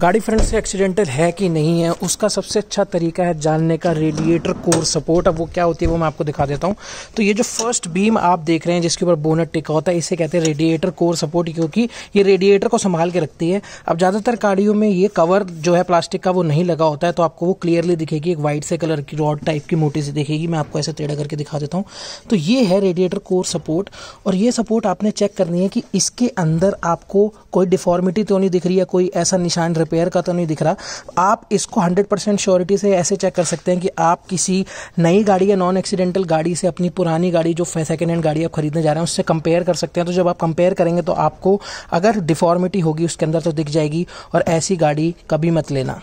गाड़ी फ्रंट से एक्सीडेंटल है कि नहीं है उसका सबसे अच्छा तरीका है जानने का रेडिएटर कोर सपोर्ट अब वो क्या होती है वो मैं आपको दिखा देता हूँ तो ये जो फर्स्ट बीम आप देख रहे हैं जिसके ऊपर बोनट टिका होता है इसे कहते हैं रेडिएटर कोर सपोर्ट क्योंकि ये रेडिएटर को संभाल के रखती है अब ज़्यादातर गाड़ियों में ये कवर जो है प्लास्टिक का वो नहीं लगा होता है तो आपको वो क्लियरली दिखेगी एक वाइट से कलर की रॉड टाइप की मोटी सी दिखेगी मैं आपको ऐसे टेढ़ा करके दिखा देता हूँ तो ये है रेडिएटर कोर सपोर्ट और ये सपोर्ट आपने चेक करनी है कि इसके अंदर आपको कोई डिफॉर्मिटी तो नहीं दिख रही है कोई ऐसा निशान रिपेयर का तो नहीं दिख रहा आप इसको हंड्रेड परसेंट श्योरिटी से ऐसे चेक कर सकते हैं कि आप किसी नई गाड़ी या नॉन एक्सीडेंटल गाड़ी से अपनी पुरानी गाड़ी जो सेकेंड हैंड गाड़ी आप खरीदने जा रहे हैं उससे कंपेयर कर सकते हैं तो जब आप कंपेयर करेंगे तो आपको अगर डिफॉर्मिटी होगी उसके अंदर तो दिख जाएगी और ऐसी गाड़ी कभी मत लेना